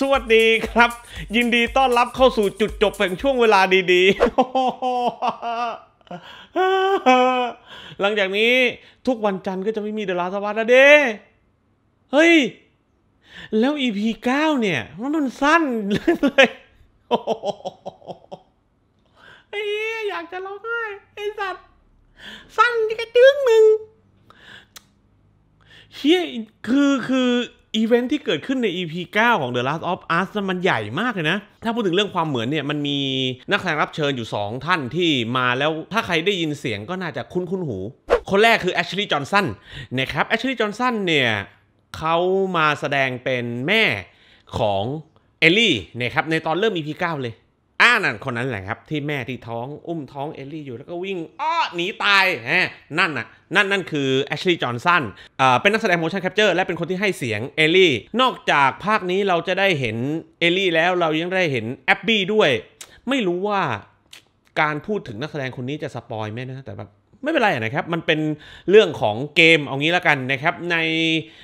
สวัสดีครับ ยินดีต้อนรับเข้าสู่จุดจบแห่งช่วงเวลาดีๆ หลังจากนี้ทุกวันจันทร์ก็จะไม่มีเดลาสวัสดีเด้เฮ้ย แล้ว EP 9 เนี่ย มันมันสั้นเลยอ้อยากจะร้องไห้ ไอ้สัตว์สั้นกระดึ้งมึงเฮียคือ คือ อีเวนท์ที่เกิดขึ้นใน EP 9 ของ The Last of Us มันใหญ่มากเลยนะ ถ้าพูดถึงเรื่องความเหมือนเนี่ย มันมีนักแสดงรับเชิญอยู่ 2 ท่านที่มาแล้ว ถ้าใครได้ยินเสียงก็น่าจะคุ้นคุ้นหู คนแรกคือแอชลีย์จอห์นสันนะครับแอชลีย์จอห์นสันเนี่ย เขามาแสดงเป็นแม่ของเอลลี่นะครับ ในตอนเริ่ม EP 9 เลยอ่านั่นคนนั้นแหละครับ ที่แม่ที่ท้องอุ้มท้องเอลลี่อยู่แล้วก็วิ่งอ้อหนีตายฮะนั่นน่ะ นั่น นั่นคือแอชลีย์จอห์นสันอ่าเป็นนักแสดงโมชั่นแคปเจอร์และเป็นคนที่ให้เสียงเอลลี่ นอกจากภาคนี้เราจะได้เห็นเอลลี่แล้วเรายังได้เห็นแอบบี้ด้วย ไม่รู้ว่าการพูดถึงนักแสดงคนนี้จะสปอยไหมนะ แต่แบบไม่เป็นไรนะครับ มันเป็นเรื่องของเกมเอางี้ละกันนะครับ ใน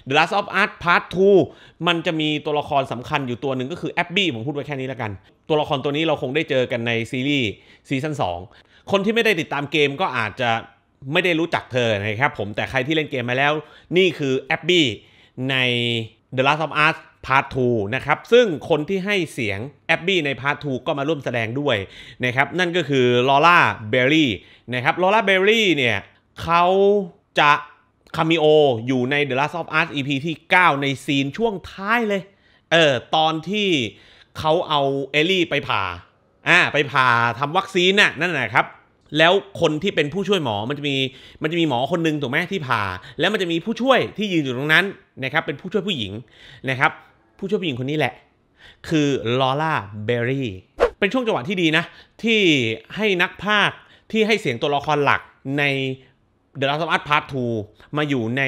The Last of Us Part 2 มันจะมีตัวละครสำคัญอยู่ตัวหนึ่งก็คือแอบบี้ผมพูดไว้แค่นี้ละกัน ตัวละครตัวนี้เราคงได้เจอกันในซีรีส์ซีซั่น2 คนที่ไม่ได้ติดตามเกมก็อาจจะไม่ได้รู้จักเธอนะครับผม แต่ใครที่เล่นเกมมาแล้ว นี่คือแอบบี้ใน The Last of Us พาร์ทูนะครับ ซึ่งคนที่ให้เสียงแอบบี้ในพาร์ททูก็มาร่วมแสดงด้วยนะครับนั่นก็คือลอร่าเบลลี่นะครับลอร่าเบลลี่เนี่ยเขาจะคามิโออยู่ใน The Last of Us EP ที่ 9 ในซีนช่วงท้ายเลย เออตอนที่เขาเอาเอลลี่ไปผ่าอ่าไปผ่าทำวัคซีนน่ะนั่นแหละครับ แล้วคนที่เป็นผู้ช่วยหมอมันจะมีมันจะมีหมอคนนึงถูกไหมที่ผ่า แล้วมันจะมีผู้ช่วยที่ยืนอยู่ตรงนั้นนะครับเป็นผู้ช่วยผู้หญิงนะครับผู้ช่วยผู้หญิงคนนี้แหละ คือลอร่าเบอร์รี่เป็นช่วงจังหวะที่ดีนะ ที่ให้นักพา์ที่ให้เสียงตัวละครหลักใน The Last of Us Part 2มาอยู่ใน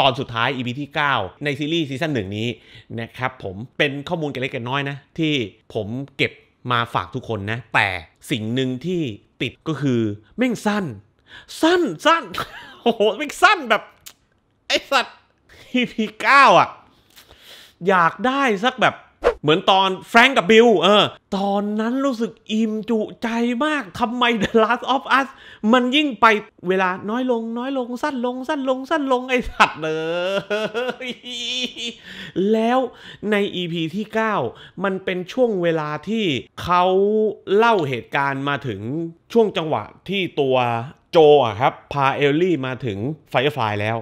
ตอนสุดท้าย EP ที่9ในซีรีส์ซีซั่นหนึ่งนี้ นะครับผมเป็นข้อมูลกเล็กกน้อยนะ ที่ผมเก็บมาฝากทุกคนนะ แต่สิ่งหนึ่งที่ติดก็คือแม่งสั้นสั้นสั้นโอ้โหแม่งสั้นแบบ ไอสัตว์ EP 9อ่ะอยากได้สักแบบเหมือนตอนแฟรงก์กับบิลเออ ตอนนั้นรู้สึกอิ่มจุใจมากทำไม The Last of Us มันยิ่งไปเวลาน้อยลงน้อยลงสั้นลงสั้นลงสั้นลงไอสัตว์เลยแล้วใน EP ที่ 9 มันเป็นช่วงเวลาที่เขาเล่าเหตุการณ์มาถึงช่วงจังหวะที่ตัวโจอะครับ พาเอลลี่มาถึงไฟฟลายแล้ว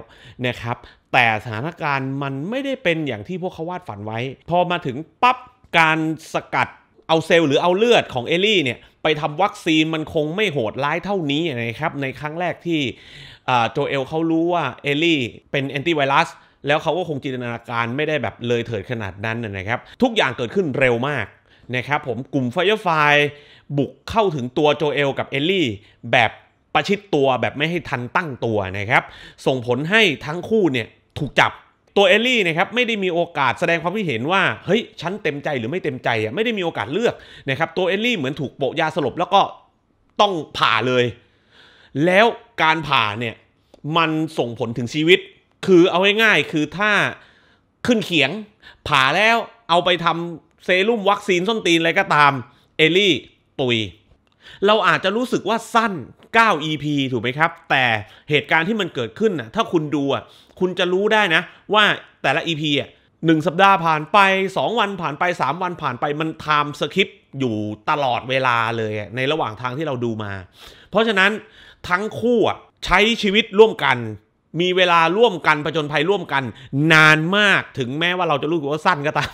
นะครับแต่สถานการณ์มันไม่ได้เป็นอย่างที่พวกเขาวาดฝันไว้ พอมาถึงปั๊บการสกัดเอาเซลล์หรือเอาเลือดของเอลี่เนี่ย ไปทำวัคซีนมันคงไม่โหดร้ายเท่านี้นะครับ ในครั้งแรกที่โจเอลเขารู้ว่าเอลี่เป็นแอนติไวรัสแล้วเขาก็คงจินตนาการไม่ได้แบบเลยเถิดขนาดนั้นนะครับ ทุกอย่างเกิดขึ้นเร็วมากนะครับ ผมกลุ่มไฟเอร์ไฟบุกเข้าถึงตัวโจเอลกับเอลลี่ แบบประชิดตัวแบบไม่ให้ทันตั้งตัวนะครับ ส่งผลให้ทั้งคู่เนี่ยถูกจับ ตัวเอลลี่นะครับไม่ได้มีโอกาสแสดงความคิดเห็นว่า เฮ้ยฉันเต็มใจหรือไม่เต็มใจอ่ะไม่ได้มีโอกาสเลือกนะครับตัวเอลลี่เหมือนถูกโปะยาสลบ แล้วก็ต้องผ่าเลย แล้วการผ่าเนี่ยมันส่งผลถึงชีวิต คือเอาง่ายๆคือถ้าขึ้นเขียง ผ่าแล้วเอาไปทำเซรุ่มวัคซีนส้นตีนอะไรก็ตามเอลลี่ตุยเราอาจจะรู้สึกว่าสั้น9 EP ถูกไหมครับ แต่เหตุการณ์ที่มันเกิดขึ้นนะถ้าคุณดูอ่ะคุณจะรู้ได้นะ ว่าแต่ละ EP อ่ะหนึ่งสัปดาห์ผ่านไป 2 วันผ่านไป 3 วันผ่านไป มันไทม์สคริปต์อยู่ตลอดเวลาเลยในระหว่างทางที่เราดูมา เพราะฉะนั้นทั้งคู่ใช้ชีวิตร่วมกัน มีเวลาร่วมกัน ประจนภัยร่วมกัน นานมากถึงแม้ว่าเราจะรู้ว่าสั้นก็ตาม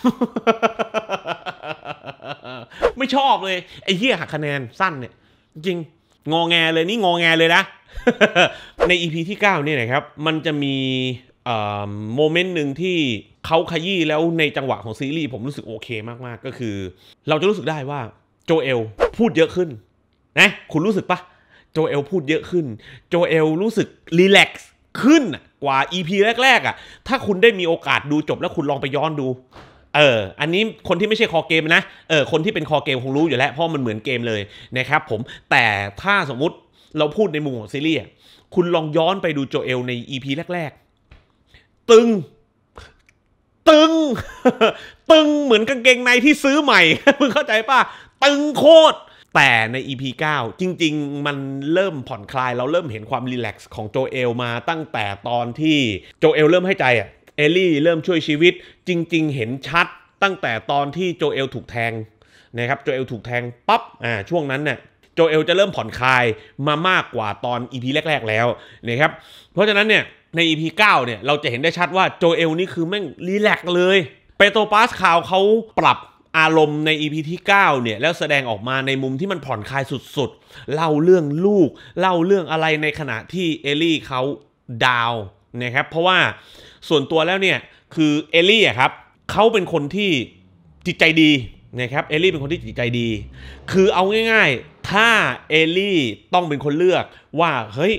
ไม่ชอบเลย ไอ้เหี้ยหักคะแนนสั้นเนี่ยจริงงอแงเลยนี่งอแงเลยนะใน EP ที่9เนี่ยนะครับมันจะมีโมเมนต์หนึ่งที่เขาขยี้แล้วในจังหวะของซีรีส์ผมรู้สึกโอเคมาก ๆ ก็คือ เราจะรู้สึกได้ว่า โจเอลพูดเยอะขึ้น นะคุณรู้สึกปะโจเอลพูดเยอะขึ้น โจเอลรู้สึกรีแลกซ์ขึ้นกว่า EP แรกๆอะ่ะ ถ้าคุณได้มีโอกาสดูจบแล้วคุณลองไปย้อนดูเออ อันนี้คนที่ไม่ใช่คอเกมนะ เออ คนที่เป็นคอเกมคงรู้อยู่แล้ว เพราะมันเหมือนเกมเลยนะครับผม แต่ถ้าสมมุติเราพูดในมุมของซีรีส์คุณลองย้อนไปดูโจเอลใน EP แรกๆ ตึง ตึง ตึงเหมือนกางเกงในที่ซื้อใหม่ มึงเข้าใจป่ะ ตึงโคตร แต่ใน EP 9 จริงๆ มันเริ่มผ่อนคลายเราเริ่มเห็นความรีแลกซ์ของโจเอลมาตั้งแต่ตอนที่โจเอลเริ่มให้ใจอ่ะเอลลี่เริ่มช่วยชีวิตจริงๆเห็นชัดตั้งแต่ตอนที่โจเอลถูกแทงนะครับโจเอลถูกแทงปับ๊บอ่าช่วงนั้นเนี่ยโจเอลจะเริ่มผ่อนคลายมามากกว่าตอนอีพีแรกๆแล้วนะครับเพราะฉะนั้นเนี่ยใน EP 9เนี่ยเราจะเห็นได้ชัดว่าโจเอลนี่คือแม่ง รีแลกเลยเปโตปาสคาวเขาปรับอารมณ์ใน EP ที่9เนี่ยแล้วแสดงออกมาในมุมที่มันผ่อนคลายสุดๆ เล่าเรื่องลูกเล่าเรื่องอะไรในขณะที่เอลลี่เขาดาวนะครับเพราะว่าส่วนตัวแล้วเนี่ยคือเอลลี่ครับเขาเป็นคนที่จิตใจดีนะครับเอลลี่ เป็นคนที่จิตใจดี คือเอาง่ายๆถ้าเอลลี่ต้องเป็นคนเลือกว่าเฮ้ย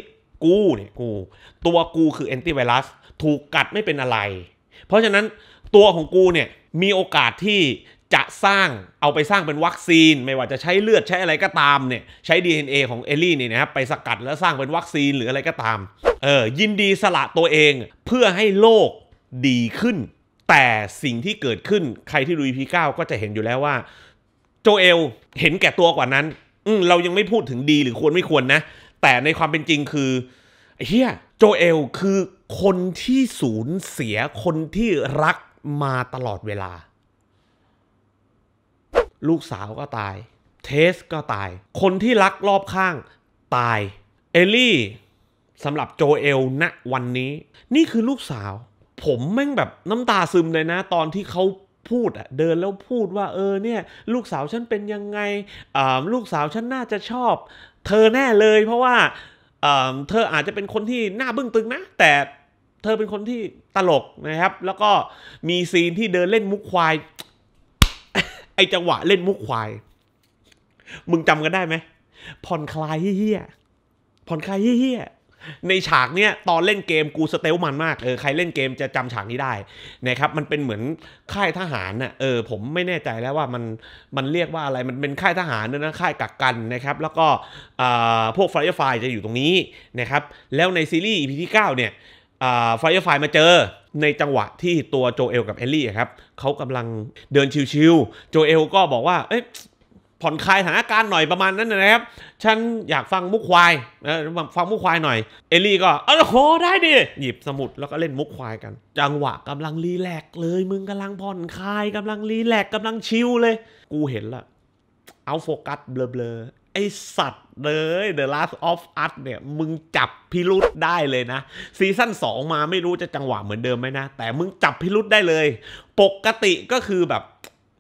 กูเนี่ยกู ตัวกูคือแอนตี้ไวรัสถูกกัดไม่เป็นอะไร เพราะฉะนั้นตัวของกูเนี่ยมีโอกาสที่จะสร้างเอาไปสร้างเป็นวัคซีน ไม่ว่าจะใช้เลือดใช้อะไรก็ตามเนี่ยใช้ DNA ของเอลลี่เนี่ยนะครับ ไปสกัดแล้วสร้างเป็นวัคซีนหรืออะไรก็ตามเออยินดีสละตัวเองเพื่อให้โลกดีขึ้น แต่สิ่งที่เกิดขึ้น ใครที่ดู EP 9ก็จะเห็นอยู่แล้วว่า โจเอลเห็นแก่ตัวกว่านั้น อืเรายังไม่พูดถึงดีหรือควรไม่ควรนะ แต่ในความเป็นจริงคือเฮียโจเอลคือคนที่สูญเสียคนที่รักมาตลอดเวลา ลูกสาวก็ตาย เทสก็ตาย คนที่รักรอบข้าง ตายเอลลี่สำหรับโจเอลณวันนี้ นี่คือลูกสาว ผมแม่งแบบน้ำตาซึมเลยนะตอนที่เขาพูดอะเดินแล้วพูดว่าเออเนี่ย ลูกสาวฉันเป็นยังไงอ่าลูกสาวฉันน่าจะชอบ เธอแน่เลย เพราะว่าอ่าเธออาจจะเป็นคนที่หน้าบึ้งตึงนะ แต่เธอเป็นคนที่ตลกนะครับ แล้วก็มีซีนที่เดินเล่นมุกควาย ไอจังหวะเล่นมุกควาย มึงจำกันได้ไหมผ่อนคลายเฮี้ยผ่อนคลายเฮี้ยในฉากเนี้ย ตอนเล่นเกมกูสเตลมันมากเออใครเล่นเกมจะจำฉากนี้ได้นะครับมันเป็นเหมือนค่ายทหารน่ะเออผมไม่แน่ใจแล้วว่ามัน มันเรียกว่าอะไร มันเป็นค่ายทหารนะค่ายกักกันนะครับ แล้วก็พวกไฟร์ไฟจะอยู่ตรงนี้นะครับแล้วในซีรีส์ EP ที่9เนี่ยไฟร์ไฟมาเจอในจังหวะที่ตัวโจเอลกับเอลลี่ครับเขากำลังเดินชิวๆโจเอลก็บอกว่าเอ๊ะผ่อนคลายสถานการณ์หน่อยประมาณนั้นนะครับ ฉันอยากฟังมุกควายนะฟังมุกควายหน่อย เอลี่ก็โออโห ได้ดิ หยิบสมุดแล้วก็เล่นมุกควายกัน จังหวะกำลังรีแลกเลย มึงกำลังผ่อนคลาย กำลังรีแลกกำลังชิลเลย กูเห็นละ เอาโฟกัสเบลอๆไอสัตว์เลย The Last of Us เนี่ย มึงจับพิรุษได้เลยนะ ซีซั่น2มาไม่รู้จะจังหวะเหมือนเดิมไหมนะ แต่มึงจับพิรุษได้เลย ปกติก็คือแบบ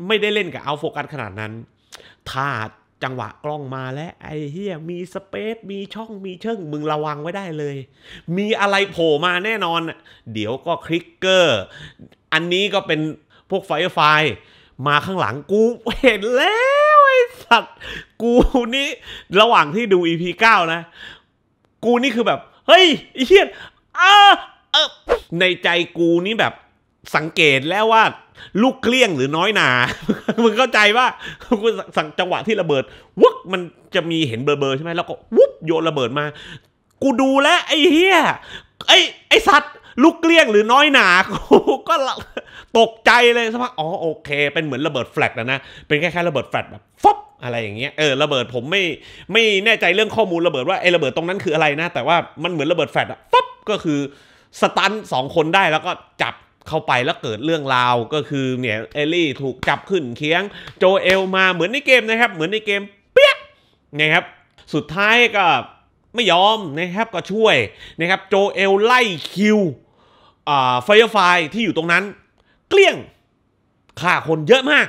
ไม่ได้เล่นกับเอาโฟกัสขนาดนั้นถ้าจังหวะกล้องมาและไอ้เฮียมีสเปซมีช่องมีเชิงมึงระวังไว้ได้เลย มีอะไรโผล่มาแน่นอน เดี๋ยวก็คลิกเกอร์ อันนี้ก็เป็นพวกไฟไฟมาข้างหลังกูเห็นแล้ว ไอ้สัตว์กูนี่ ระหว่างที่ดู EP 9นะ กูนี่คือแบบ เฮ้ยไอ้เฮียออเออในใจกูนี่แบบสังเกตแล้วว่าลูกเกลี้ยงหรือน้อยหนา มึงเข้าใจว่าคุณสั่งจังหวะที่ระเบิดวุ๊บมันจะมีเห็นเบอร์เบอร์ใช่ไหม แล้วก็วุ๊บโยนระเบิดมา กูดูแลไอ้เฮียไอ้ไอ้สัตว์ลูกเกลี้ยงหรือน้อยหนากูก็ตกใจเลยสักพัก อ๋อโอเค เป็นเหมือนระเบิดแฟลชนะนะ เป็นแค่แค่ระเบิดแฟลชแบบฟบอะไรอย่างเงี้ย เออระเบิดผมไม่ไม่แน่ใจเรื่องข้อมูลระเบิดว่าไอ้ระเบิดตรงนั้นคืออะไรนะ แต่ว่ามันเหมือนระเบิดแฟลชอะฟบก็คือสตันสองคนได้แล้วก็จับเข้าไปแล้วเกิดเรื่องราวก็คือเนี่ยเอลลี่ถูกจับขึ้นเคียง โจเอลมาเหมือนในเกมนะครับ เหมือนในเกม เปี๊ยนะครับ สุดท้ายก็ไม่ยอมนะครับก็ช่วยนะครับโจเอลไล่คิวอไฟฟาที่อยู่ตรงนั้น เกลี้ยงฆ่าคนเยอะมาก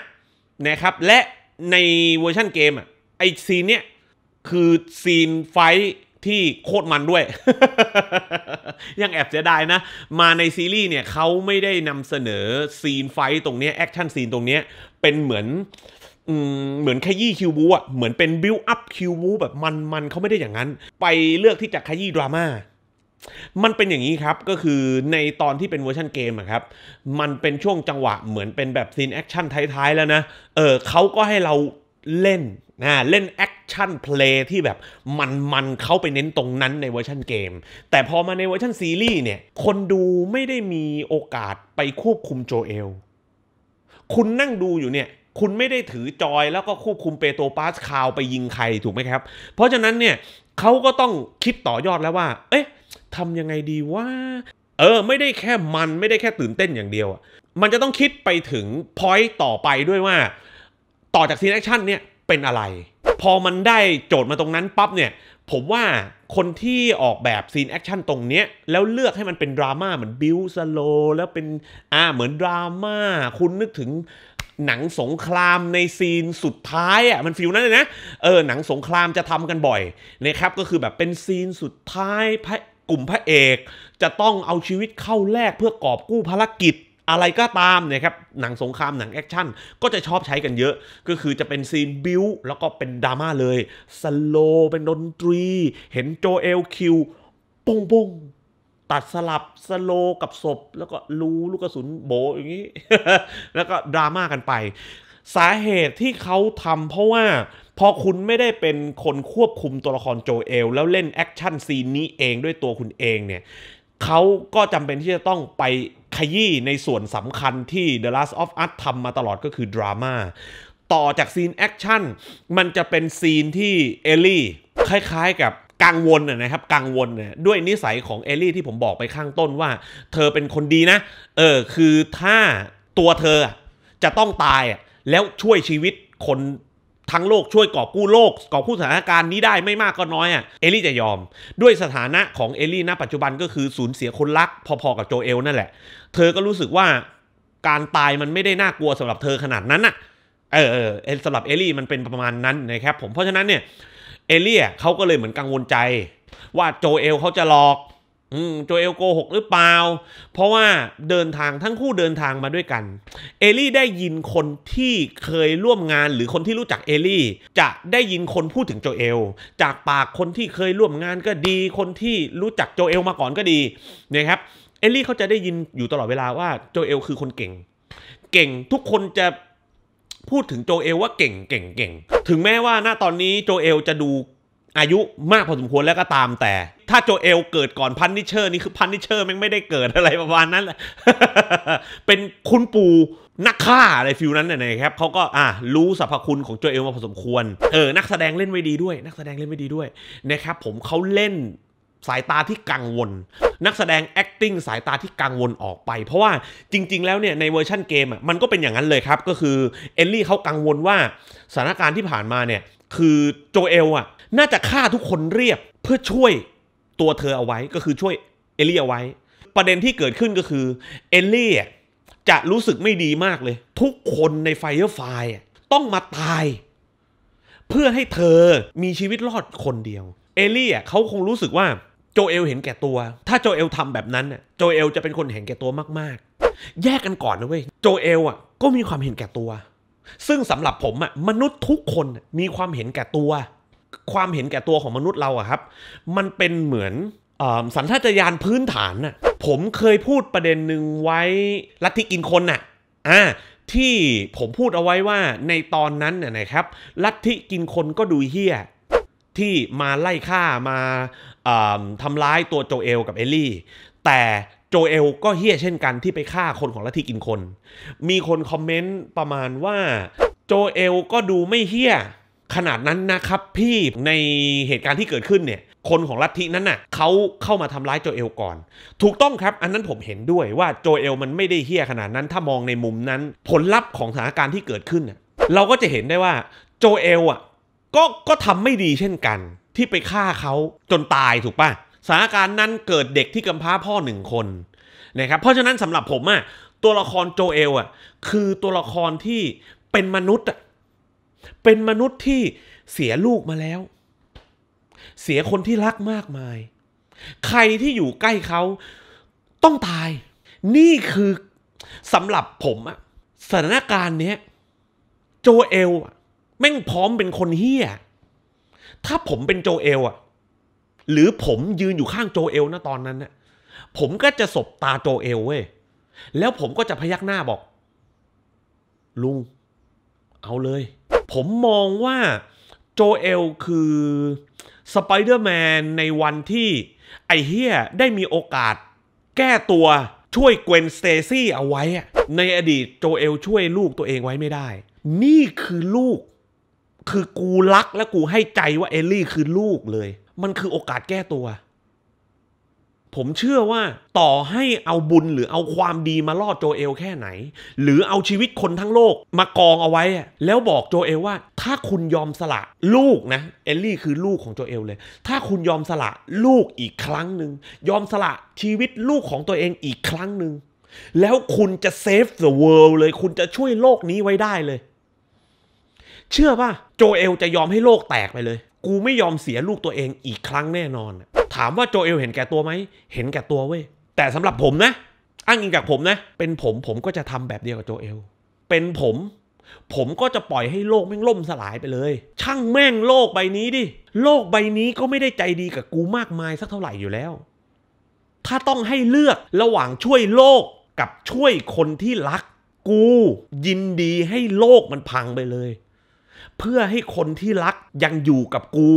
นะครับและในเวอร์ชั่นเกมอ่ะไอซีนเนี้ย คือซีนไฟที่โคตรมันด้วย ยังแอบเสียดายนะ มาในซีรีส์เนี่ยเขาไม่ได้นำเสนอซีนไฟต์ตรงนี้แอคชั่นซีนตรงนี้เป็นเหมือนเหมือนขยี้คิวบูอ่ะ เหมือนเป็นบิลอัพคิวบูแบบมันมันเขาไม่ได้อย่างนั้น ไปเลือกที่จะขยี้ดราม่า มันเป็นอย่างนี้ครับ ก็คือในตอนที่เป็นเวอร์ชันเกมครับ มันเป็นช่วงจังหวะเหมือนเป็นแบบซีนแอคชั่นท้ายๆ แล้วนะ เออเขาก็ให้เราเล่นนะเล่นแอคชั่นเพลย์ที่แบบมันมันเข้าไปเน้นตรงนั้นในเวอร์ชันเกม แต่พอมาในเวอร์ชันซีรีส์เนี่ย คนดูไม่ได้มีโอกาสไปควบคุมโจเอล คุณนั่งดูอยู่เนี่ย คุณไม่ได้ถือจอยแล้วก็ควบคุมเปโตปาสคาวไปยิงใครถูกไหมครับ เพราะฉะนั้นเนี่ยเขาก็ต้องคิดต่อยอดแล้วว่า เอ๊ะทำยังไงดีว่าเออ ไม่ได้แค่มันไม่ได้แค่ตื่นเต้นอย่างเดียวมันจะต้องคิดไปถึงพอยต์ต่อไปด้วยว่าต่อจากซีนแอคชั่นเนี่ยเป็นอะไร พอมันได้โจทย์มาตรงนั้นปั๊บเนี่ย ผมว่าคนที่ออกแบบซีนแอคชั่นตรงเนี้ยแล้วเลือกให้มันเป็นดราม่าเหมือนบิวสโล แล้วเป็นอ่าเหมือนดราม่าคุณนึกถึงหนังสงครามในซีนสุดท้ายอ่ะมันฟิลนั้นเลยนะเออหนังสงครามจะทำกันบ่อยนะครับก็คือแบบเป็นซีนสุดท้ายพระกลุ่มพระเอก จะต้องเอาชีวิตเข้าแลกเพื่อกอบกู้ภารกิจอะไรก็ตามเนี่ยครับ หนังสงคราม หนังแอคชั่นก็จะชอบใช้กันเยอะ ก็คือจะเป็นซีนบิวแล้วก็เป็นดราม่าเลยสโลเป็นดนตรี เห็นโจเอลคิวปงปงตัดสลับสโลกับศพ แล้วก็รู้ลูกกระสุนโบอย่างนี้ แล้วก็ดราม่ากันไป สาเหตุที่เขาทำเพราะว่า พอคุณไม่ได้เป็นคนควบคุมตัวละครโจเอลแล้วเล่นแอคชั่นซีนนี้เองด้วยตัวคุณเองเนี่ยเขาก็จำเป็นที่จะต้องไปขยี้ในส่วนสำคัญที่ The Last of Us ทำมาตลอดก็คือ ดราม่าต่อจากซีนแอคชั่น มันจะเป็นซีนที่ เอลลี่คล้ายๆกับกังวลนะครับกังวลเนี่ยด้วยนิสัยของเอลลี่ที่ผมบอกไปข้างต้นว่า เธอเป็นคนดีนะ เออคือถ้าตัวเธอจะต้องตายแล้วช่วยชีวิตคนทั้งโลกช่วยกอบกู้โลกกอบกู้สถานการณ์นี้ได้ไม่มากก็น้อยอ่ะเอลี่จะยอม ด้วยสถานะของเอลี่ณปัจจุบันก็คือสูญเสียคนรักพอๆกับโจเอลนั่นแหละ เธอก็รู้สึกว่าการตายมันไม่ได้น่ากลัวสำหรับเธอขนาดนั้นอ่ะเออเออสำหรับเอลี่มันเป็นประมาณนั้นนะครับผมเพราะฉะนั้นเนี่ยเอลี่เขาก็เลยเหมือนกังวลใจ ว่าโจเอลเขาจะหลอกอืมโจเอลโกหกหรือเปล่า เพราะว่าเดินทางทั้งคู่เดินทางมาด้วยกัน เอลี่ได้ยินคนที่เคยร่วมงาน หรือคนที่รู้จักเอลี่จะได้ยินคนพูดถึงโจเอลจากปากคนที่เคยร่วมงานก็ดีคนที่รู้จักโจเอลมาก่อนก็ดีนะครับเอลี่เขาจะได้ยินอยู่ตลอดเวลาว่าโจเอลคือคนเก่ง เก่งทุกคนจะพูดถึงโจเอลว่าเก่งเก่งเก่งถึงแม้ว่าณตอนนี้โจเอลจะดูอายุมากพอสมควรแล้วก็ตามแต่ ถ้าโจเอลเกิดก่อนพันนิเชอร์นี่คือพันนิเชอร์ไม่ได้เกิดอะไรประมาณนั้นแหละเป็นคุณปู่นักฆ่าอะไรฟิลนั้นเนี่ยนะครับเขาก็อ่ารู้สรรพคุณของโจเอลมาพอสมควรเออนักแสดงเล่นไว้ดีด้วย นักแสดงเล่นไว้ดีด้วยนะครับผมเขาเล่นสายตาที่กังวล นักแสดง acting สายตาที่กังวลออกไปเพราะว่าจริงๆแล้วเนี่ยในเวอร์ชั่นเกมอ่ะมันก็เป็นอย่างนั้นเลยครับ ก็คือเอลลี่เขากังวลว่าสถานการณ์ที่ผ่านมาเนี่ยคือโจเอลอ่ะน่าจะฆ่าทุกคนเรียบ เพื่อช่วยตัวเธอเอาไว้ก็คือช่วยเอลลี่เอาไว้ ประเด็นที่เกิดขึ้นก็คือ เอลลี่ จะรู้สึกไม่ดีมากเลย ทุกคนในไฟเออร์ไฟต้องมาตาย เพื่อให้เธอมีชีวิตรอดคนเดียว เอลลี่เขาคงรู้สึกว่าโจเอลเห็นแก่ตัว ถ้าโจเอลทำแบบนั้นโจเอลจะเป็นคนเห็นแก่ตัวมากๆ แยกกันก่อนนะเว้ยโจเอลอ่ะก็มีความเห็นแก่ตัว ซึ่งสำหรับผมอ่ะมนุษย์ทุกคนมีความเห็นแก่ตัวความเห็นแก่ตัวของมนุษย์เราอะครับ มันเป็นเหมือนสัญชาตญาณพื้นฐานน่ะผมเคยพูดประเด็นหนึ่งไว้ลัทธิกินคนน่ะอ่าที่ผมพูดเอาไว้ว่าในตอนนั้นน่ยนะครับ ลัทธิกินคนก็ดูเฮี้ยที่มาไล่ฆ่ามาทำร้ายตัวโจเอลกับเอลลี่ แต่โจเอลก็เฮี้ยเช่นกัน ที่ไปฆ่าคนของลัทธิกินคน มีคนคอมเมนต์ประมาณว่าโจเอลก็ดูไม่เฮี้ยขนาดนั้นนะครับ พี่ในเหตุการณ์ที่เกิดขึ้นเนี่ยคนของลัทธินั้นน่ะเขาเข้ามาทำร้ายโจเอลก่อน ถูกต้องครับ อันนั้นผมเห็นด้วยว่าโจเอลมันไม่ได้เฮี้ยขนาดนั้นถ้ามองในมุมนั้นผลลัพธ์ของสถานการณ์ที่เกิดขึ้นเราก็จะเห็นได้ว่าโจเอลอ่ะก็ก็ทำไม่ดีเช่นกัน ที่ไปฆ่าเขาจนตายถูกปะสถานการณ์นั้นเกิดเด็กที่กำพร้าพ่อหนึ่งคนนะครับเพราะฉะนั้นสำหรับผมอ่ะตัวละครโจเอลอ่ะคือตัวละครที่เป็นมนุษย์อ่ะเป็นมนุษย์ที่เสียลูกมาแล้ว เสียคนที่รักมากมาย ใครที่อยู่ใกล้เขา ต้องตาย นี่คือสำหรับผมอะสถานการณ์เนี้ยโจเอลแม่งพร้อมเป็นคนเฮี้ยถ้าผมเป็นโจเอลอะหรือผมยืนอยู่ข้างโจเอลนะตอนนั้นเนะผมก็จะสบตาโจเอลเว้ยแล้วผมก็จะพยักหน้าบอก ลุง เอาเลยผมมองว่าโจเอลคือสไปเดอร์แมนในวันที่ไอเฮียได้มีโอกาสแก้ตัว ช่วยเกวนสเตซี่เอาไว้ในอดีตโจเอลช่วยลูกตัวเองไว้ไม่ได้ นี่คือลูก คือกูรักและกูให้ใจว่าเอลลี่คือลูกเลย มันคือโอกาสแก้ตัวผมเชื่อว่าต่อให้เอาบุญหรือเอาความดีมาล่อโจเอลแค่ไหน หรือเอาชีวิตคนทั้งโลก มากองเอาไว้แล้วบอกโจเอลว่า ถ้าคุณยอมสละลูกนะเอลลี่คือลูกของโจเอลเลย ถ้าคุณยอมสละลูกอีกครั้งหนึ่งยอมสละชีวิตลูกของตัวเองอีกครั้งหนึ่งแล้วคุณจะเซฟเดอะเวิลด์เลยคุณจะช่วยโลกนี้ไว้ได้เลย เชื่อป่ะโจเอลจะยอมให้โลกแตกไปเลย กูไม่ยอมเสียลูกตัวเองอีกครั้งแน่นอนถามว่าโจเอลเห็นแก่ตัวไหม เห็นแก่ตัวเว้ย แต่สำหรับผมนะ อ้างอิงจากผมนะ เป็นผมผมก็จะทำแบบเดียวกับโจเอล เป็นผม ผมก็จะปล่อยให้โลกแม่งล่มสลายไปเลย ช่างแม่งโลกใบนี้ดิ โลกใบนี้ก็ไม่ได้ใจดีกับกูมากมายสักเท่าไหร่อยู่แล้ว ถ้าต้องให้เลือกระหว่างช่วยโลกกับช่วยคนที่รัก กู ยินดีให้โลกมันพังไปเลย เพื่อให้คนที่รักยังอยู่กับกู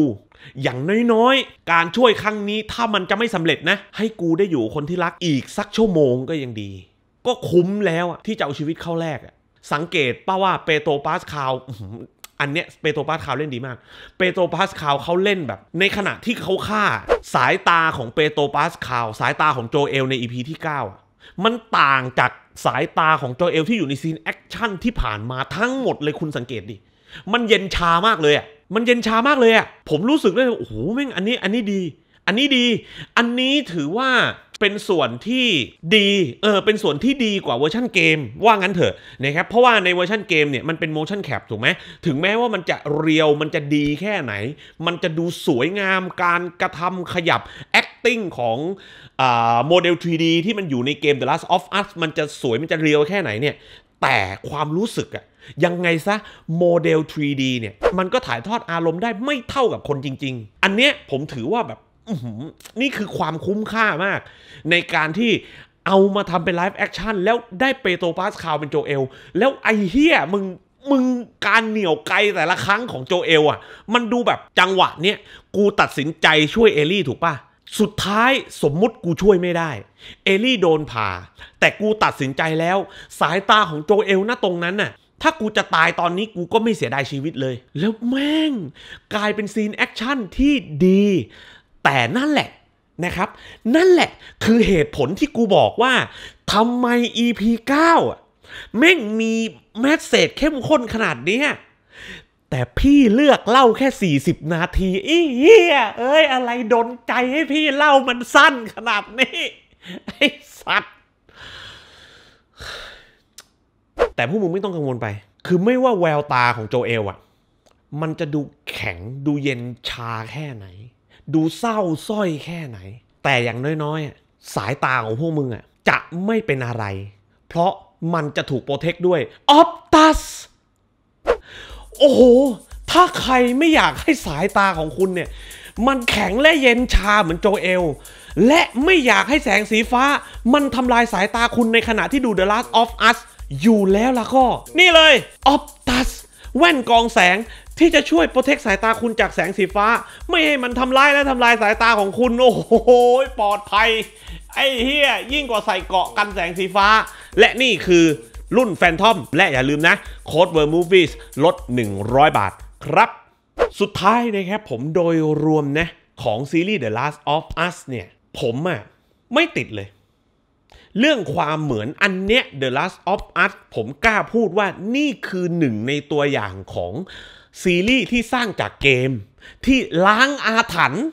อย่างน้อยๆ การช่วยครั้งนี้ถ้ามันจะไม่สำเร็จนะให้กูได้อยู่คนที่รัก อีกสักชั่วโมงก็ยังดี ก็คุ้มแล้วที่จะเอาชีวิตเข้าแลกสังเกตป้าว่าเปโตรปาสคาวอันเนี้ยเปโตรปาสคาวเล่นดีมากเปโตรปาสคาวเขาเล่นแบบในขณะที่เขาฆ่า สายตาของเปโตรปาสคาว สายตาของโจเอลในอีพีที่9มันต่างจากสายตาของโจเอลที่อยู่ในซีนแอคชั่นที่ผ่านมาทั้งหมดเลยคุณสังเกตดิมันเย็นชามากเลยอะมันเย็นชามากเลยอะผมรู้สึกได้โอ้โหแม่งอันนี้อันนี้ดี อันนี้ดี อันนี้ถือว่าเป็นส่วนที่ดีเออเป็นส่วนที่ดีกว่าเวอร์ชันเกม ว่างั้นเถอะนะครับเพราะว่าในเวอร์ชันเกมเนี่ยมันเป็นโมชั่นแคปถูกไหมถึงแม้ว่ามันจะเรียวมันจะดีแค่ไหน มันจะดูสวยงามการกระทำขยับ acting ของโมเดล 3D ที่มันอยู่ในเกม The Last of Us มันจะสวยมันจะเรียวแค่ไหนเนี่ยแต่ความรู้สึกอะยังไงซะโมเดล 3D เนี่ย มันก็ถ่ายทอดอารมณ์ได้ไม่เท่ากับคนจริงๆ อันเนี้ยผมถือว่าแบบนี่คือความคุ้มค่ามาก ในการที่เอามาทำเป็นไลฟ์แอคชั่นแล้วได้เปโตรปาสคาวเป็นโจเอล แล้วไอเฮียมึงมึงการเหนี่ยวไกลแต่ละครั้งของโจเอลอ่ะ มันดูแบบจังหวะเนี้ยกูตัดสินใจช่วยเอลี่ถูกปะสุดท้ายสมมุติกูช่วยไม่ได้เอลี่โดนผ่าแต่กูตัดสินใจแล้ว สายตาของโจเอลหน้าตรงนั้นน่ะถ้ากูจะตายตอนนี้กูก็ไม่เสียดายชีวิตเลย แล้วแม่งกลายเป็นซีนแอคชั่นที่ดี แต่นั่นแหละนะครับ นั่นแหละคือเหตุผลที่กูบอกว่าทำไม EP 9แม่งมีแมสเซจเข้มข้นขนาดนี้แต่พี่เลือกเล่าแค่ 40 นาทีเอ้ยเอ้ย อะไรดนใจให้พี่เล่ามันสั้นขนาดนี้ ไอ้สัตว์แต่พวกมึงไม่ต้องกังวลไป คือไม่ว่าแววตาของโจเอลอะมันจะดูแข็งดูเย็นชาแค่ไหน ดูเศร้าส้อยแค่ไหน แต่อย่างน้อยๆ สายตาของพวกมึงอะจะไม่เป็นอะไร เพราะมันจะถูกโปรเทคด้วยออปตัส โอ้โห ถ้าใครไม่อยากให้สายตาของคุณเนี่ย มันแข็งและเย็นชาเหมือนโจเอล และไม่อยากให้แสงสีฟ้า มันทำลายสายตาคุณในขณะที่ดู The Last of Us อยู่แล้วล่ะก็ นี่เลย Optus แว่นกองแสงที่จะช่วยโปรเทคสายตาคุณจากแสงสีฟ้า ไม่ให้มันทำร้ายและทำลายสายตาของคุณโอ้โหปลอดภัย ไอ้เฮียยิ่งกว่าใส่เกาะกันแสงสีฟ้า และนี่คือรุ่นแฟนทอมและอย่าลืมนะโค้ดเวอร์มูฟีสลด 100 บาทครับ สุดท้ายนะครับ ผมโดยรวมนะ ของซีรีส์ The Last of Us เนี่ยผมอะไม่ติดเลยเรื่องความเหมือนอันเนี้ย The Last of Us ผมกล้าพูดว่านี่คือหนึ่งในตัวอย่างของซีรีส์ที่สร้างจากเกม ที่ล้างอาถรรพ์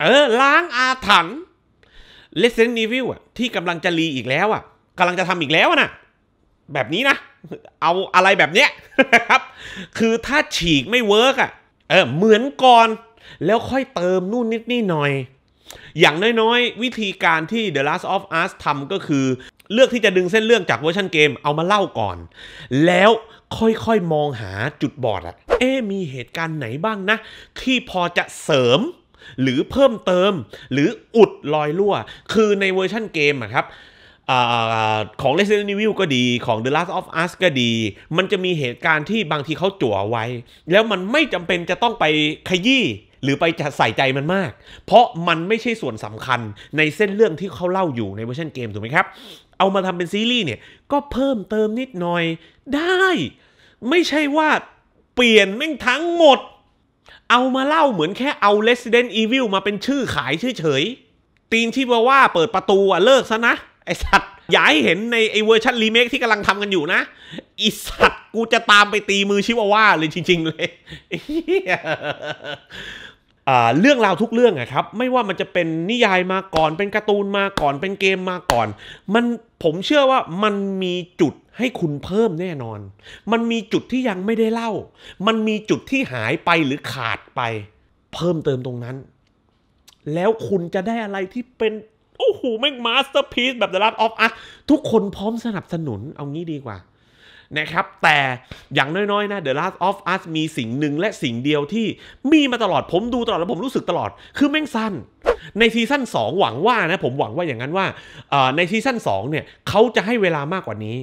เออ ล้างอาถรรพ์ Resident Evil อ่ะที่กำลังจะรีอีกแล้วอ่ะกำลังจะทำอีกแล้วนะแบบนี้นะ เอาอะไรแบบเนี้ยครับ คือถ้าฉีกไม่เวิร์กอ่ะเออเหมือนก่อนแล้วค่อยเติมนู่นนิดนี่หน่อยอย่างน้อยๆ วิธีการที่ The Last of Us ทำก็คือเลือกที่จะดึงเส้นเรื่องจากเวอร์ชันเกม เอามาเล่าก่อน แล้วค่อยๆ มองหาจุดบอดอะเอ๊มีเหตุการณ์ไหนบ้างนะ ที่พอจะเสริม หรือเพิ่มเติมหรืออุดรอยรั่ว คือในเวอร์ชันเกมอะครับของ Resident Evil ก็ดีของ The Last of Us ก็ดี มันจะมีเหตุการณ์ที่บางทีเขาจั่วไว้ แล้วมันไม่จำเป็นจะต้องไปขยี้หรือไปจะใส่ใจมันมาก เพราะมันไม่ใช่ส่วนสำคัญในเส้นเรื่องที่เขาเล่าอยู่ในเวอร์ชันเกม ถูกไหมครับ เอามาทำเป็นซีรีส์เนี่ย ก็เพิ่มเติมนิดหน่อย ได้ ไม่ใช่ว่าเปลี่ยนแม่งทั้งหมด เอามาเล่าเหมือนแค่เอา Resident Evil มาเป็นชื่อขายเฉยๆตีนที่ว่าว่าเปิดประตูอะเลิกซะนะ ไอสัตว์อย่าให้เห็นในไอเวอร์ชันรีเมคที่กำลังทำกันอยู่นะไอสัตว์กูจะตามไปตีมือชิวาว่าเลยจริงๆ เลยเรื่องราวทุกเรื่องนะครับ ไม่ว่ามันจะเป็นนิยายมาก่อน เป็นการ์ตูนมาก่อน เป็นเกมมาก่อน มันผมเชื่อว่ามันมีจุดให้คุณเพิ่มแน่นอน มันมีจุดที่ยังไม่ได้เล่า มันมีจุดที่หายไปหรือขาดไป เพิ่มเติมตรงนั้น แล้วคุณจะได้อะไรที่เป็น โอ้โห แม่งมาสเตอร์พีซแบบ The Last of Us ทุกคนพร้อมสนับสนุน เอางี้ดีกว่านะครับแต่อย่างน้อยๆนะ The Last of Us มีสิ่งหนึ่งและสิ่งเดียวที่มีมาตลอดผมดูตลอดแล้วผมรู้สึกตลอดคือแม่งสั้นในซีซั่น2 หวังว่านะ ผมหวังว่าอย่างนั้นว่า ในซีซั่น2เนี่ยเขาจะให้เวลามากกว่านี้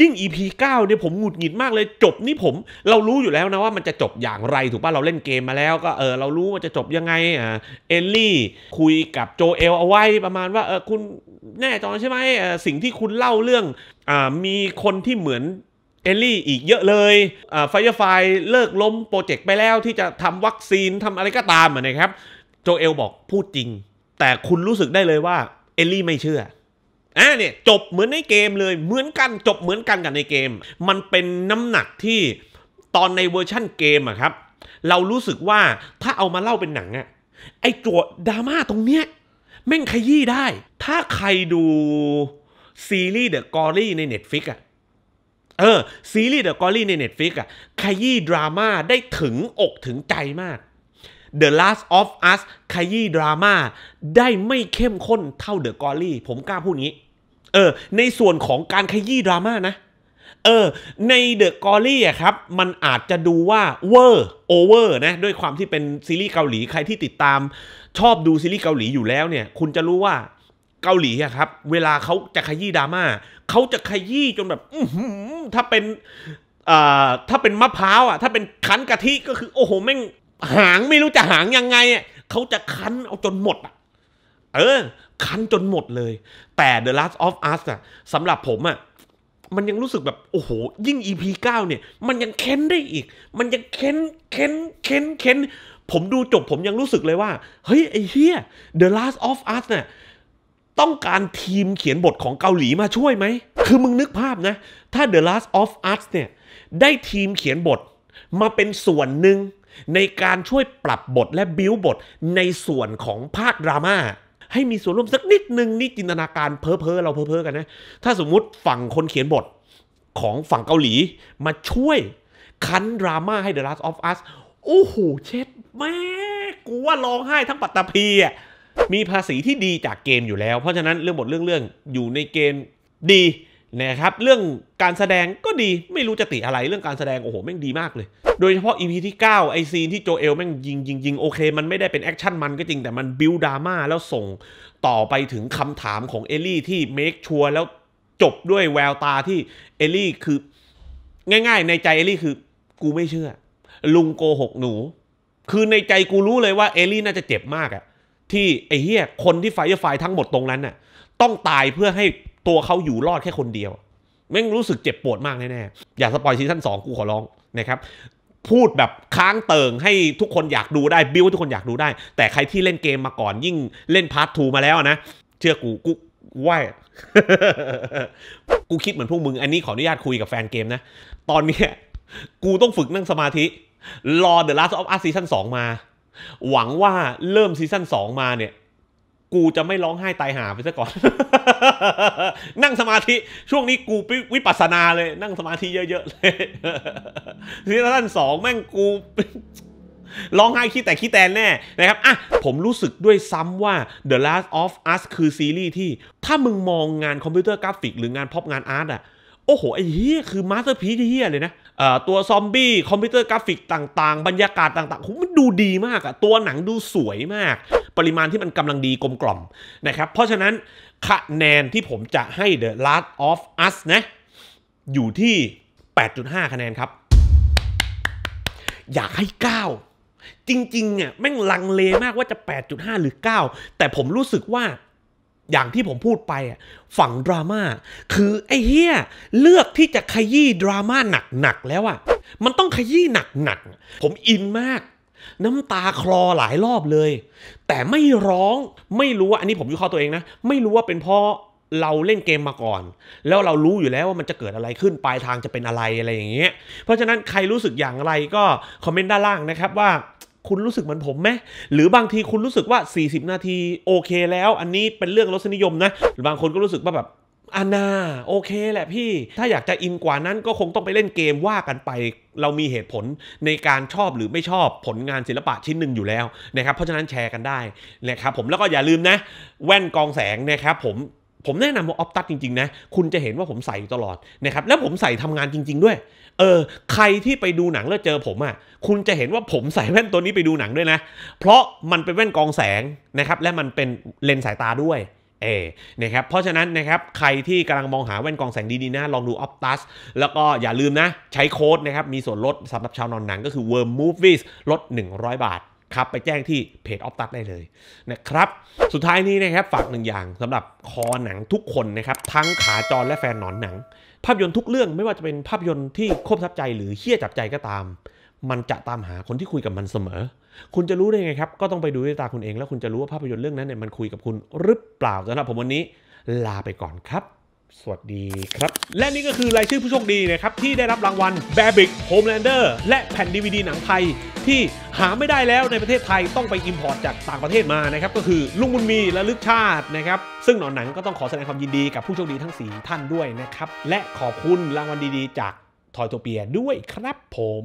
ยิ่ง EP 9เนี่ยผมหงุดหงิดมากเลย จบนี่ผมเรารู้อยู่แล้วนะว่ามันจะจบอย่างไรถูกป่ะเราเล่นเกมมาแล้ว ก็เออเรารู้ว่าจะจบยังไงอ่าเอลลี่คุยกับโจเอลเอาไว้ประมาณว่าเออคุณแน่จอนใช่ไหมสิ่งที่คุณเล่าเรื่องอมีคนที่เหมือนเอลลี่อีกเยอะเลยไฟเอร์ไฟเลิกล้มโปรเจกต์ไปแล้ว ที่จะทำวัคซีนทำอะไรก็ตามนะครับโจเอลบอกพูดจริง แต่คุณรู้สึกได้เลยว่าเอลลี่ไม่เชื่ออ่ะเนี่ยจบเหมือนในเกมเลย เหมือนกันจบเหมือนกันกับในเกม มันเป็นน้ำหนักที่ตอนในเวอร์ชั่นเกมอะครับเรารู้สึกว่าถ้าเอามาเล่าเป็นหนังอะไอ้ตัวดราม่าตรงเนี้ยแม่งขยี้ได้ ถ้าใครดูซีรีส์เดอะกอรี่ใน Netflix อะเออ ซีรีส์เดอะกอรี่ใน Netflix อะขยี้ดราม่าได้ถึงอกถึงใจมาก The Last of Us ขยี้ดราม่าได้ไม่เข้มข้นเท่า The g o ี่ผมกล้าพูดงี้ เออ ในส่วนของการขยี้ดราม่านะ เออ ใน The g o ี่อะครับ มันอาจจะดูว่าเวอร์โอเวอร์นะ ด้วยความที่เป็นซีรีส์เกาหลีใครที่ติดตาม ชอบดูซีรีส์เกาหลีอยู่แล้วเนี่ย คุณจะรู้ว่าเกาหลีอะครับเวลาเขาจะขยี้ดราม่าเขาจะขยี้จนแบบถ้าเป็นถ้าเป็นมะพร้าวอ่ะถ้าเป็นคั้นกะทิก็คือโอ้โหแม่งหางไม่รู้จะหางยังไงอะเขาจะคั้นเอาจนหมดอ่ะเออคั้นจนหมดเลย แต่ The Last of Us อ่ะสำหรับผมอ่ะมันยังรู้สึกแบบโอ้โห ยิ่ง EP 9 เนี่ย มันยังเค้นได้อีก มันยังเค้นเค้นเค้นเค้นผมดูจบผมยังรู้สึกเลยว่าเฮ้ยไอ้เฮีย The Last of Us เนี่ยต้องการทีมเขียนบทของเกาหลีมาช่วยไหม คือมึงนึกภาพนะ ถ้า The Last of Us เนี่ย ได้ทีมเขียนบทมาเป็นส่วนหนึ่งในการช่วยปรับบทและบิวบทในส่วนของภาคดราม่าให้มีส่วนร่วมสักนิดนึงนี่จินตนาการเพ้อเพอเราเพ้อเพกันนะ ถ้าสมมุติฝั่งคนเขียนบทของฝั่งเกาหลีมาช่วยคันดราม่าให้ The Last of Us โอ้โหเช็ดแม่กูว่าร้องไห้ทั้งปัตตภีอ่ะมีภาษีที่ดีจากเกมอยู่แล้วเพราะฉะนั้นเรื่องบทเรื่องเรื่องอยู่ในเกมดีนะครับ เรื่องการแสดงก็ดีไม่รู้จะติอะไรเรื่องการแสดง โอ้โห แม่งดีมากเลย โดยเฉพาะ EP ที่9ไอซีนที่โจเอลแม่งยิงยิงยิงโอเค มันไม่ได้เป็นแอคชั่นมันก็จริงแต่มันบิลดราม่าแล้วส่งต่อไปถึงคำถามของเอลลี่ที่เมคชัวร์แล้วจบด้วยแววตาที่เอลลี่คือง่าย ๆ ในใจเอลลี่คือกูไม่เชื่อ ลุงโกหกหนู คือในใจกูรู้เลยว่าเอลลี่น่าจะเจ็บมากอะที่ ไอ้เหี้ยคนที่ไฟจะไฟทั้งหมดตรงนั้นน่ะต้องตายเพื่อให้ตัวเขาอยู่รอดแค่คนเดียวแม่งรู้สึกเจ็บปวดมากแน่ๆอย่าสปอยซีซั่นสองกูขอร้องนะครับพูดแบบค้างเติ่งให้ทุกคนอยากดูได้ บิวทุกคนอยากดูได้ แต่ใครที่เล่นเกมมาก่อนยิ่งเล่นพาร์ททูมาแล้วนะ เชื่อกูกูไหวกูคิดเหมือนพวกมึง อันนี้ขออนุญาตคุยกับแฟนเกมนะ ตอนนี้กูต้องฝึกนั่งสมาธิ รอ The Last of Us Season 2มาหวังว่าเริ่มซีซั่นสองมาเนี่ยกูจะไม่ร้องไห้ตายหาไปซะก่อน นั่งสมาธิช่วงนี้กูวิปัสสนาเลย นั่งสมาธิเยอะๆเลยซีซั่นสองแม่งกูร้องไห้คิดแต่คิดแตนแน่นะครับอ่ะผมรู้สึกด้วยซ้ำว่า The Last of Us คือซีรีส์ที่ ถ้ามึงมองงานคอมพิวเตอร์กราฟิกหรืองานพอบงานอาร์ตอ่ะโอ้โห ไอ้เฮียคือมาสเตอร์พีซเฮียเลยนะตัวซอมบี้ คอมพิวเตอร์กราฟิกต่าง ๆ บรรยากาศต่างๆมันดูดีมากอะตัวหนังดูสวยมาก ปริมาณที่มันกำลังดีกลมกล่อมนะครับ เพราะฉะนั้นคะแนนที่ผมจะให้ The Last of Us นะ อยู่ที่ 8.5 คะแนนครับ อยากให้ 9 จริงๆอ่ะแม่งลังเลมากว่าจะ 8.5 หรือ 9 แต่ผมรู้สึกว่าอย่างที่ผมพูดไปฝั่งดราม่าคือไอ้เฮียเลือกที่จะขยี้ดราม่าหนักๆแล้วอะมันต้องขยี้หนักๆ ผมอินมาก น้ำตาคลอหลายรอบเลย แต่ไม่ร้องไม่รู้ว่าอันนี้ผมยูเข้าตัวเองนะ ไม่รู้ว่าเป็นเพราะเราเล่นเกมมาก่อน แล้วเรารู้อยู่แล้วว่ามันจะเกิดอะไรขึ้น ปลายทางจะเป็นอะไรอะไรอย่างเงี้ยเพราะฉะนั้นใครรู้สึกอย่างไร ก็คอมเมนต์ด้านล่างนะครับว่าคุณรู้สึกเหมือนผมไหม หรือบางทีคุณรู้สึกว่า 40 นาทีโอเค แล้ว อันนี้เป็นเรื่องรสนิยมนะ หรือบางคนก็รู้สึกว่าแบบอานาโอเคแหละพี่ ถ้าอยากจะอินกว่านั้นก็คงต้องไปเล่นเกมว่ากันไป เรามีเหตุผลในการชอบหรือไม่ชอบผลงานศิลปะชิ้นหนึ่งอยู่แล้วนะครับ เพราะฉะนั้นแชร์กันได้นะครับผม แล้วก็อย่าลืมนะ แว่นกองแสงนะครับผม ผมแนะนำว่าออฟตัดจริงๆนะ คุณจะเห็นว่าผมใส่ตลอดนะครับ แล้วผมใส่ทำงานจริง ๆด้วยเออใครที่ไปดูหนังแล้วเจอผมอะ่ะคุณจะเห็นว่าผมใส่แว่นตัวนี้ไปดูหนังด้วยนะ เพราะมันเป็นแว่นกองแสงนะครับและมันเป็นเลนส์สายตาด้วยเอนะครับเพราะฉะนั้นนะครับใครที่กำลังมองหาแว่นกองแสงดีๆนะลองดู Optus แล้วก็อย่าลืมนะ ใช้โค้ดนะครับมีส่วนลดสำหรับชาวนอนหนังก็คือ Worm Movies ลด 100 บาท ครับ ไปแจ้งที่เพจออฟตัสได้เลยนะครับสุดท้ายนี้นะครับฝากหนึ่งอย่างสำหรับคอหนังทุกคนนะครับทั้งขาจรและแฟนหนอนหนังภาพยนตร์ทุกเรื่องไม่ว่าจะเป็นภาพยนตร์ที่โคบทับใจหรือเฮี้ยจับใจก็ตาม มันจะตามหาคนที่คุยกับมันเสมอ คุณจะรู้ได้ไงครับ ก็ต้องไปดูด้วยตาคุณเอง แล้วคุณจะรู้ว่าภาพยนตร์เรื่องนั้นเนี่ยมันคุยกับคุณหรือเปล่าสำหรับผมวันนี้ลาไปก่อนครับสวัสดีครับ และนี่ก็คือรายชื่อผู้โชคดีนะครับ ที่ได้รับรางวัล b a b i c Homelander และแผ่นดีวดีหนังไทย ที่หาไม่ได้แล้วในประเทศไทยต้องไปอิมพอร์ตจากต่างประเทศมานะครับ ก็คือลุงบุญมีและลึกชาตินะครับ ซึ่งหนอนหนังก็ต้องขอแสดงความยินดีกับผู้โชคดีทั้ง 4 ท่านด้วยนะครับ และขอบคุณรางวัลดีๆ จากทอยโตเปียด้วยครับผม